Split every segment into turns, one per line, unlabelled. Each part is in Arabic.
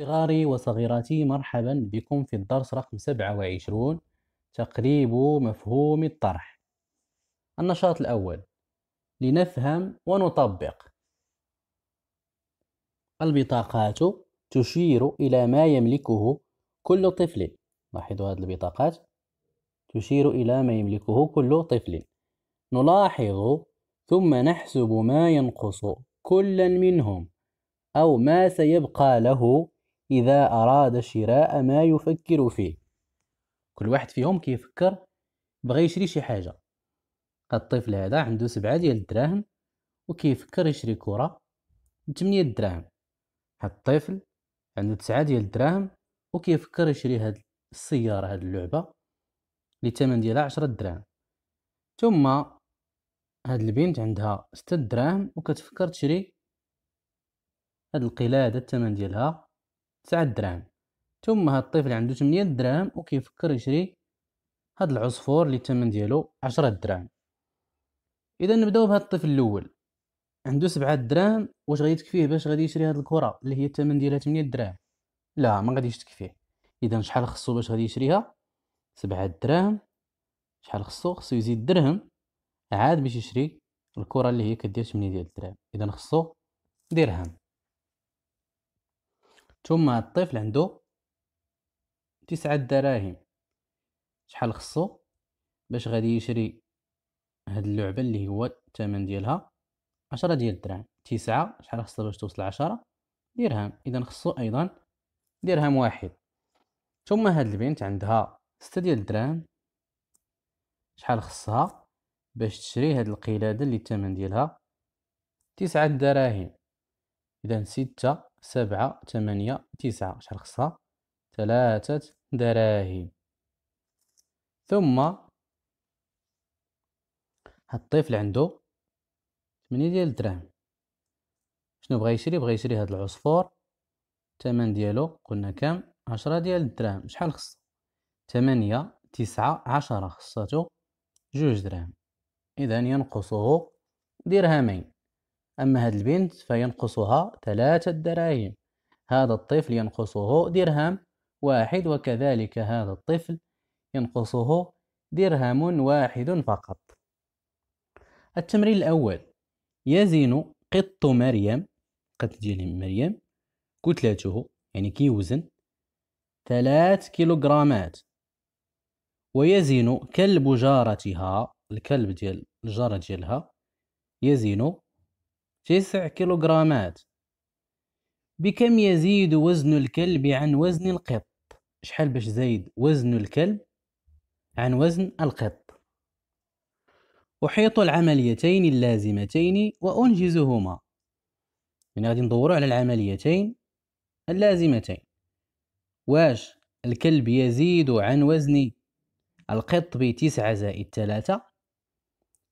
صغاري وصغيراتي مرحبا بكم في الدرس رقم 27 تقريب مفهوم الطرح النشاط الأول لنفهم ونطبق البطاقات تشير إلى ما يملكه كل طفل لاحظوا هذه البطاقات تشير إلى ما يملكه كل طفل نلاحظ ثم نحسب ما ينقص كلا منهم أو ما سيبقى له إذا أراد شراء ما يفكر فيه كل واحد فيهم كيفكر بغى يشري شي حاجة الطفل هذا عنده سبعة ديال الدراهم وكيفكر يشري كرة بثمانية دراهم هاد الطفل عنده تسعة ديال الدراهم وكيفكر يشري هاد السيارة هاد اللعبة اللي الثمن ديالها عشرة دراهم ثم هاد البنت عندها ستة دراهم وكتفكر تشري هاد القلادة الثمن ديالها تسعة دراهم ثم هاد الطفل عنده 8 دراهم وكيفكر يشري هاد العصفور اللي الثمن ديالو عشرة دراهم اذا نبداو بهاد الطفل الاول عنده سبعة دراهم واش غادي تكفيه باش غادي يشري هاد الكره اللي هي الثمن ديالها 8 دراهم لا ما غاديش تكفيه اذا شحال خصو باش غادي يشريها سبعة دراهم شحال خصو خصو يزيد درهم عاد باش يشري الكره اللي هي كدير 8 ديال الدراهم اذا خصو درهم ثم الطفل عنده تسعة دراهم شحال خصو باش غادي يشري هاد اللعبة اللي هو الثمن ديالها عشرة ديال الدراهم تسعة شحال خصها باش توصل عشرة درهم إذا خصو أيضا درهم واحد ثم هاد البنت عندها ستة ديال الدراهم شحال خصها باش تشري هاد القلادة اللي الثمن ديالها تسعة دراهم إذا ستة سبعة ثمانية تسعة شحال خصها ثلاثة دراهم ثم هاد الطفل عندو ثمانية ديال الدراهم شنو بغا يشري بغا يشري هاد العصفور الثمن ديالو قلنا كام عشرة ديال الدراهم شحال خص ثمانية تسعة عشرة خصاتو جوج دراهم إذا ينقصه درهمين أما هاد البنت فينقصها ثلاثة دراهم هذا الطفل ينقصه درهم واحد وكذلك هذا الطفل ينقصه درهم واحد فقط التمرين الأول يزن قط مريم قط ديال مريم كتلته يعني كيوزن ثلاث كيلوغرامات ويزن كلب جارتها الكلب ديال الجارة ديالها يزن تسع كيلوغرامات بكم يزيد وزن الكلب عن وزن القط شحال باش زايد وزن الكلب عن وزن القط أحيط العمليتين اللازمتين وأنجزهما يعني غادي ندورو على العمليتين اللازمتين واش الكلب يزيد عن وزن القط بتسعة زائد ثلاثة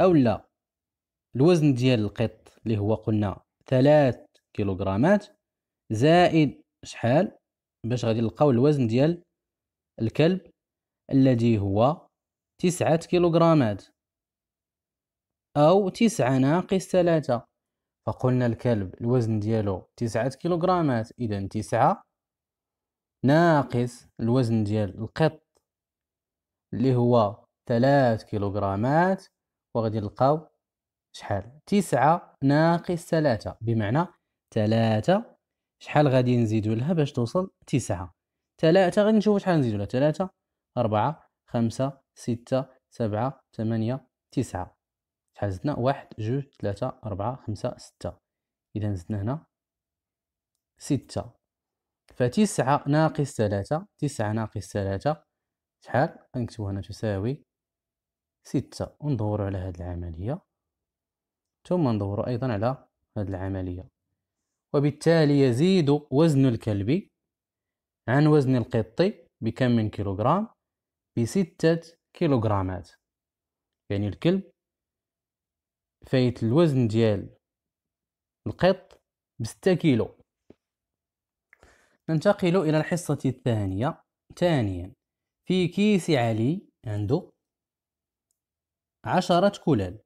أو لا الوزن ديال القط اللي هو قلنا ثلاث كيلوغرامات زائد شحال باش غادي نلقاو الوزن ديال الكلب الذي هو تسعة كيلوغرامات أو تسعة ناقص ثلاثة فقلنا الكلب الوزن ديالو تسعة كيلوغرامات إذا تسعة ناقص الوزن ديال القط اللي هو ثلاث كيلوغرامات وغادي نلقاو شحال تسعة ناقص ثلاثة بمعنى ثلاثة شحال غادي نزيدو لها باش توصل تسعة ثلاثة غادي نشوفو شحال نزيدو لها ثلاثة أربعة خمسة ستة سبعة ثمانية تسعة شحال زدنا واحد جوج ثلاثة أربعة خمسة ستة إذا زدنا هنا ستة فتسعة ناقص ثلاثة تسعة ناقص ثلاثة شحال غنكتبو هنا تساوي ستة وندورو على هاد العملية ثم ندور أيضا على هذه العملية وبالتالي يزيد وزن الكلب عن وزن القط بكم من كيلوغرام بستة كيلوغرامات يعني الكلب فايت الوزن ديال القط بستة كيلو ننتقل إلى الحصة الثانية ثانيا في كيس علي عنده عشرة كلال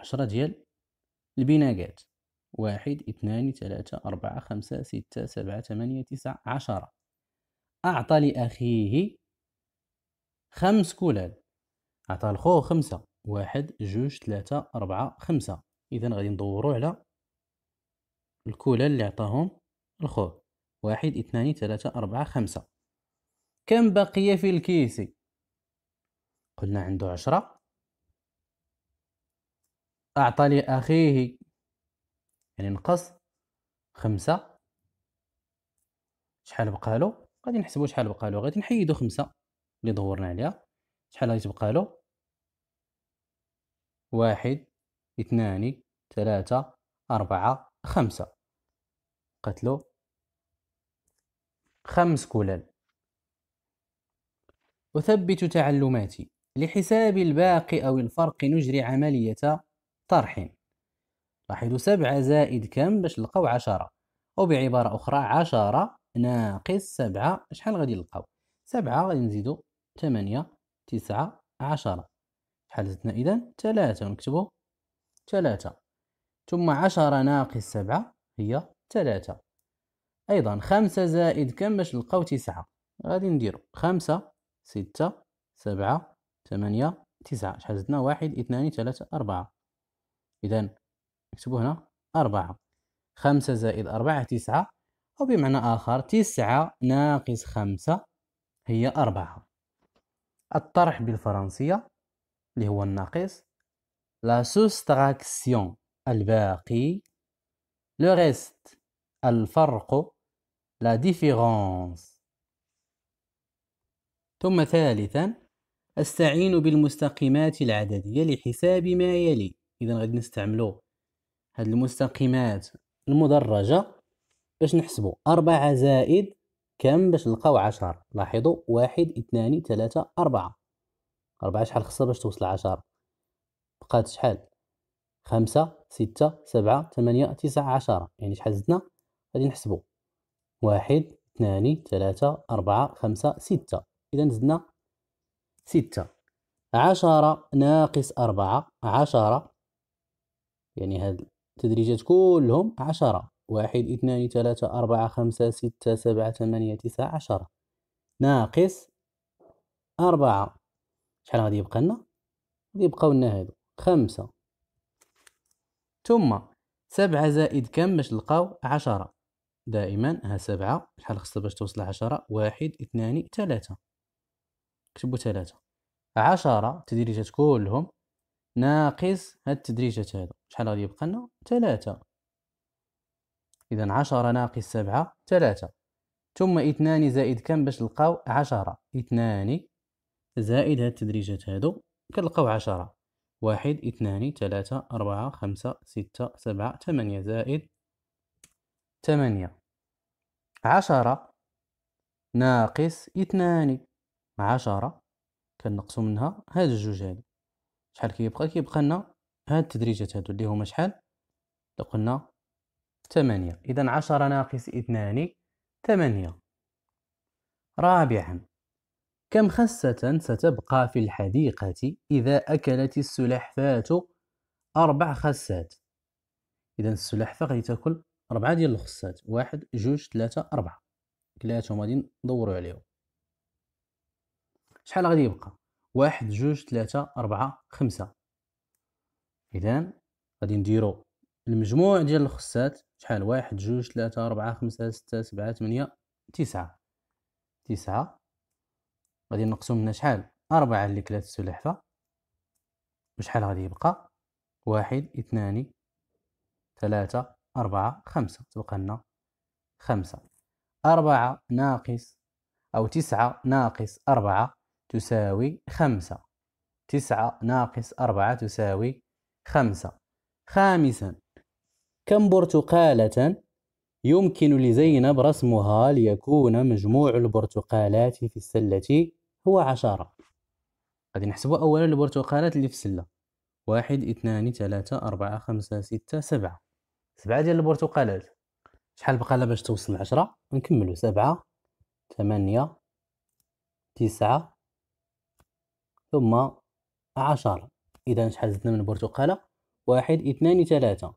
عشرة ديال البناقات واحد اثنان ثلاثة أربعة خمسة ستة سبعة ثمانية تسعة عشرة أعطى لأخيه خمس كلاب أعطى لخوه خمسة واحد جوج ثلاثة أربعة خمسة إذا غادي ندورو على الكلاب اللي عطاهم الخوه واحد اثنان ثلاثة أربعة خمسة كم بقي في الكيس قلنا عنده عشرة أعطى لأخيه يعني نقص خمسة شحال بقالو غادي نحسبو شحال بقالو غادي نحيدو خمسة اللي دورنا عليها شحال غادي تبقالو واحد اثنان ثلاثة أربعة خمسة قتلو خمس كلل أثبت تعلماتي لحساب الباقي أو الفرق نجري عملية طرحين لاحظوا سبعة زائد كم باش نلقاو عشرة أو بعبارة أخرى عشرة ناقص سبعة شحال غادي نلقاو سبعة غادي نزيدو ثمانية تسعة عشرة شحال زدنا إذا ثلاثة ونكتبو ثلاثة ثم عشرة ناقص سبعة هي ثلاثة أيضا خمسة زائد كم باش نلقاو تسعة غادي نديرو خمسة ستة سبعة ثمانية تسعة شحال زدنا واحد اثنان ثلاثة أربعة إذا نكتبو هنا أربعة خمسة زائد أربعة تسعة أو بمعنى آخر تسعة ناقص خمسة هي أربعة الطرح بالفرنسية اللي هو الناقص لا سوستراكسيون الباقي لو ريست الفرق لا ديفيرونس ثم ثالثا استعين بالمستقيمات العددية لحساب ما يلي اذا غادي نستعملو هاد المستقيمات المدرجة باش نحسبو أربعة زائد كم باش نلقاو عشر لاحظوا واحد اثنان ثلاثة أربعة أربعة شحال خصها باش توصل عشر بقات شحال خمسة ستة سبعة ثمانية تسعة عشرة يعني شحال زدنا غادي نحسبو واحد اثنان ثلاثة أربعة خمسة ستة إذا زدنا ستة عشرة ناقص أربعة عشرة يعني هاد التدريجات كلهم عشرة واحد اثنان ثلاثة أربعة خمسة ستة سبعة ثمانية تسعة عشرة ناقص أربعة شحال غادي يبقى لنا غادي يبقاو لنا هادو خمسة ثم سبعة زائد كم باش نلقاو عشرة دائما ها سبعة شحال خصها باش توصل عشرة واحد اثنان ثلاثة كتبوا ثلاثة عشرة تدريجات كلهم ناقص هاد التدريجات هادو شحال غادي يبقى لنا ثلاثة إذا عشرة ناقص سبعة ثلاثة ثم اثنان زائد كم باش نلقاو عشرة اثنان زائد هاد التدريجات هادو كنلقاو عشرة واحد اثنان ثلاثة أربعة خمسة ستة سبعة ثمانية زائد ثمانية عشرة ناقص اثنان عشرة كنقصو منها هاد الجوج هادي شحال كيبقى كيبقى لنا هاد التدريجات هادو اللي هما شحال قلنا ثمانية إذا عشرة ناقص اثنان ثمانية رابعا كم خسة ستبقى في الحديقة إذا أكلت السلحفاة أربع خسات إذا السلحفاة غادي تاكل أربعة ديال الخسات واحد جوج ثلاثة أربعة كلاتهم غادي ندورو عليهم شحال غادي يبقى واحد جوج ثلاثة أربعة خمسة إذا غادي نديرو المجموع ديال الخصات شحال واحد جوج ثلاثة أربعة خمسة ستة سبعة ثمانية تسعة تسعة غادي نقسم لنا شحال أربعة اللي كلات السلحفة وشحال غادي يبقى واحد اثنان ثلاثة أربعة خمسة تبقى لنا خمسة أربعة ناقص أو تسعة ناقص أربعة تساوي خمسة تسعة ناقص أربعة تساوي خمسة خامسا كم برتقالة يمكن لزينب رسمها ليكون مجموع البرتقالات في السلة هو عشرة غادي نحسبوا أولا البرتقالات اللي في السلة واحد اثنان ثلاثة أربعة خمسة ستة سبعة سبعة ديال البرتقالات شحال بقى لها باش توصل لعشرة نكملو سبعة ثمانية تسعة ثم عشرة إذا شحال زدنا من البرتقالة واحد اثنان ثلاثة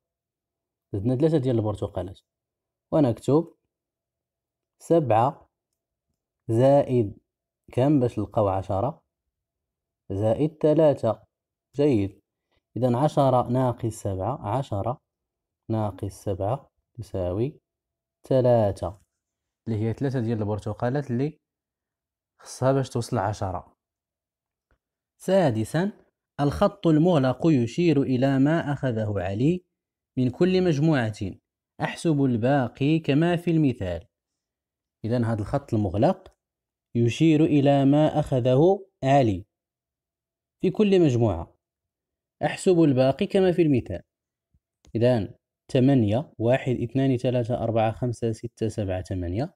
زدنا ثلاثة ديال البرتقالات ونكتب سبعة زائد كم باش نلقاو عشرة زائد ثلاثة جيد إذا عشرة ناقص سبعة عشرة ناقص سبعة تساوي ثلاثة اللي هي ثلاثة ديال البرتقالات اللي خصها باش توصل عشرة سادسا الخط المغلق يشير إلى ما أخذه علي من كل مجموعة أحسب الباقي كما في المثال إذا هذا الخط المغلق يشير إلى ما أخذه علي في كل مجموعة أحسب الباقي كما في المثال إذا ثمانية واحد اثنان ثلاثة أربعة خمسة ستة سبعة ثمانية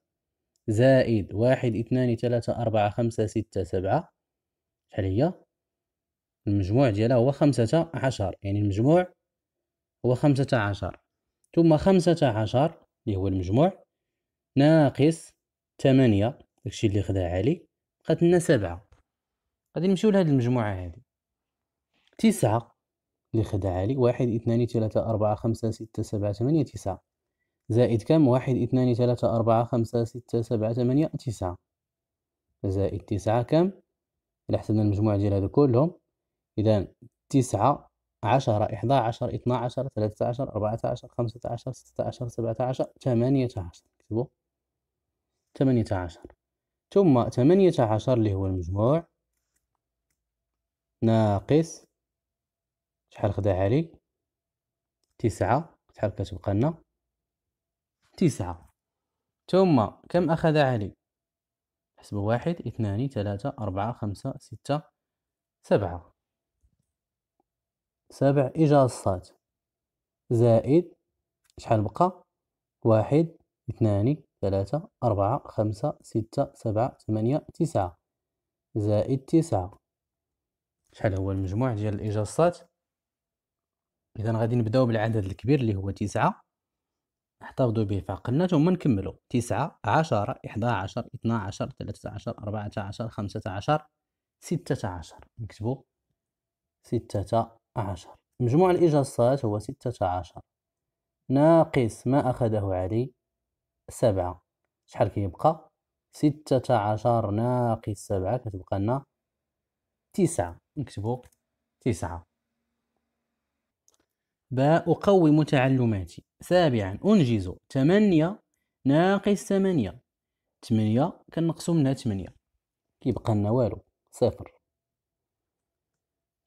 زائد واحد اثنان ثلاثة أربعة خمسة ستة سبعة شحال هي المجموع ديالها هو خمسة عشر يعني المجموع هو خمسة عشر ثم خمسة عشر اللي هو المجموع ناقص ثمانية داكشي اللي خدا علي بقات لنا سبعة غادي نمشيو لهاد المجموعة هادي تسعة اللي خدا علي واحد اثنان ثلاثة أربعة خمسة ستة سبعة ثمانية تسعة زائد كم واحد اثنان ثلاثة أربعة خمسة ستة سبعة ثمانية تسعة زائد تسعة كم إلا حسبنا المجموع ديال هادو كلهم إذا تسعة عشرة إحدى عشر اثنا عشر ثلاثة عشر أربعة عشر خمسة عشر ستة عشر سبعة عشر ثمانية عشر اكتبوا ثمانية عشر ثم ثمانية عشر اللي هو المجموع ناقص شحال خدا علي تسعة شحال كتبقى لنا تسعة ثم كم أخذ علي حسب واحد اثنان ثلاثة أربعة خمسة ستة سبعة سبع إجاصات زائد شحال بقى واحد اثنان ثلاثة أربعة خمسة ستة سبعة ثمانية تسعة زائد تسعة شحال هو المجموع ديال الإجاصات إذا غادي نبداو بالعدد الكبير اللي هو تسعة نحتفظوا به في عقلنا ثم نكملوا تسعة عشرة إحدى عشر اثنا عشر ثلاثة عشر أربعة عشر خمسة عشر ستة عشر نكتبوا ستة عشر مجموع الإجازات هو ستة عشر ناقص ما أخذه علي سبعة شحال كيبقى ستة عشر ناقص سبعة كتبقى لنا تسعة نكتبو تسعة باء أقوم تعلماتي سابعا أنجز ثمانية ناقص ثمانية ثمانية كنقصو منها ثمانية كيبقى لنا والو صفر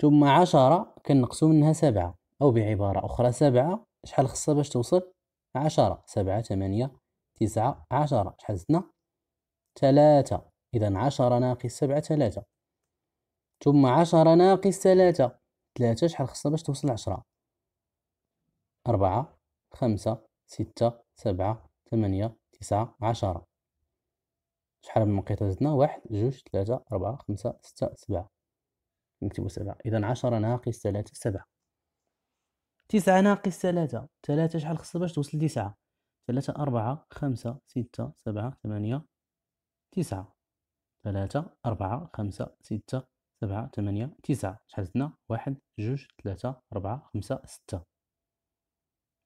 ثم عشرة كنقصو منها سبعة أو بعبارة أخرى سبعة شحال خصها باش توصل عشرة سبعة ثمانية تسعة عشرة شحال زدنا ثلاثة إذا عشرة ناقص سبعة ثلاثة ثم عشرة ناقص ثلاثة ثلاثة شحال خصها باش توصل عشرة أربعة خمسة ستة سبعة ثمانية تسعة عشرة شحال من نقيطة زدنا واحد جوج ثلاثة أربعة خمسة ستة سبعة نكتبو سبعة إذا عشرة ناقص ثلاثة سبعة تسعة ناقص ثلاثة ثلاثة شحال خصها باش توصل تسعة ثلاثة أربعة خمسة ستة سبعة ثمانية تسعة ثلاثة أربعة خمسة ستة سبعة ثمانية تسعة شحال زدنا واحد جوج ثلاثة أربعة خمسة ستة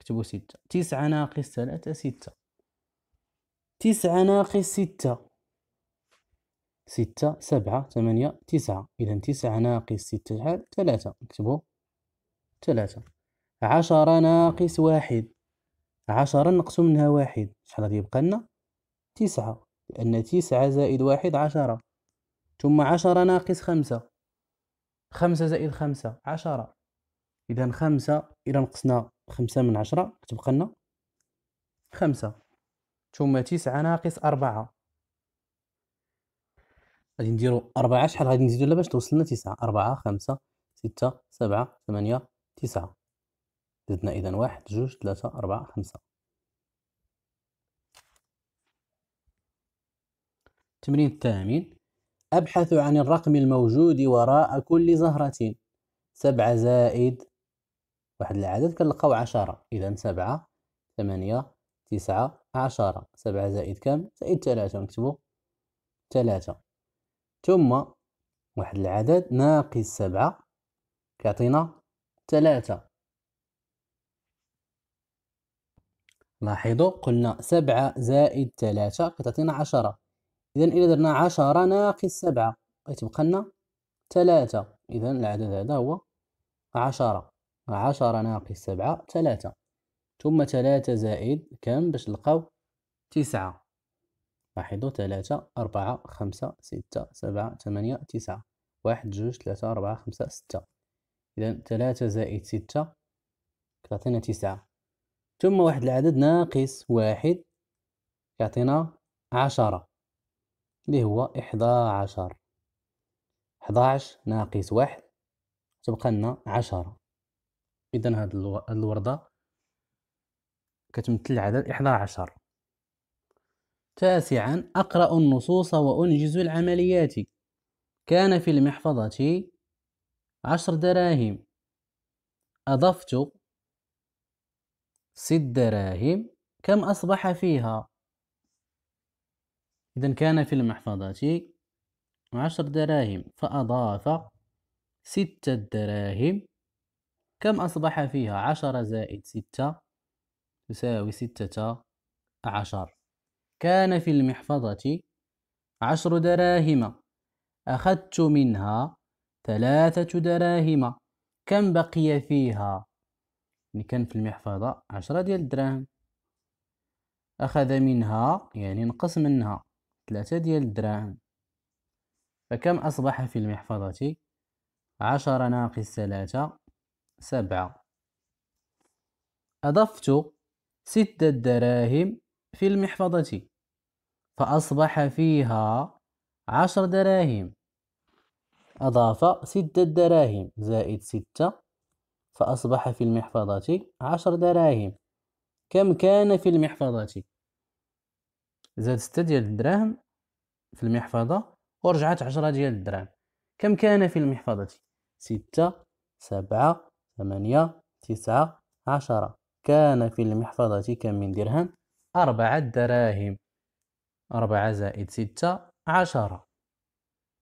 نكتبو ستة تسعة ناقص ثلاثة ستة تسعة ناقص ستة ستة سبعة ثمانية تسعة إذا تسعة ناقص ستة شحال ثلاثة نكتبو ثلاثة عشرة ناقص واحد عشرة نقسم منها واحد شحال غادي يبقى لنا تسعة لأن تسعة زائد واحد عشرة ثم عشرة ناقص خمسة خمسة زائد خمسة عشرة إذا خمسة إذا نقصنا خمسة من عشرة كتبقى لنا خمسة ثم تسعة ناقص أربعة غادي نديرو أربعة شحال غادي نزيدو لا باش توصلنا تسعة أربعة خمسة ستة سبعة ثمانية تسعة زدنا إذا واحد جوج ثلاثة أربعة خمسة التمرين الثامن أبحث عن الرقم الموجود وراء كل زهرة سبعة زائد واحد العدد كنلقاو عشرة إذا سبعة ثمانية تسعة عشرة سبعة زائد كم زائد ثلاثة نكتبو ثلاثة ثم واحد العدد ناقص سبعة كيعطينا ثلاثة لاحظوا قلنا سبعة زائد ثلاثة كتعطينا عشرة إذا إلى درنا عشرة ناقص سبعة غيتبقى لنا ثلاثة إذا العدد هذا هو عشرة عشرة ناقص سبعة ثلاثة ثم ثلاثة زائد كم باش نلقاو تسعة لاحظوا ثلاثة أربعة خمسة ستة سبعة ثمانية تسعة واحد جوج ثلاثة أربعة خمسة ستة إذا ثلاثة زائد ستة كتعطينا تسعة ثم واحد العدد ناقص واحد كيعطينا عشرة اللي هو إحدى عشر ناقص واحد تبقى لنا عشرة إذا هاد الوردة كتمثل العدد إحدى عشر تاسعا أقرأ النصوص وأنجز العمليات كان في المحفظة عشر دراهم أضفت ست دراهم كم أصبح فيها؟ إذا كان في المحفظة عشر دراهم فأضاف ستة دراهم كم أصبح فيها عشرة زائد ستة تساوي ستة عشر كان في المحفظة عشر دراهم أخذت منها ثلاثة دراهم كم بقي فيها يعني كان في المحفظة عشرة ديال الدراهم أخذ منها يعني نقص منها ثلاثة ديال الدراهم فكم أصبح في المحفظة عشر ناقص ثلاثة سبعة أضفت ستة دراهم في المحفظة فأصبح فيها عشر دراهم أضاف ستة دراهم زائد ستة فأصبح في المحفظة عشر دراهم كم كان في المحفظة زاد ستة ديال الدراهم في المحفظة ورجعت عشرة ديال الدراهم كم كان في المحفظة ستة سبعة ثمانية تسعة عشرة كان في المحفظة كم من درهم أربعة دراهم أربعة زائد ستة عشرة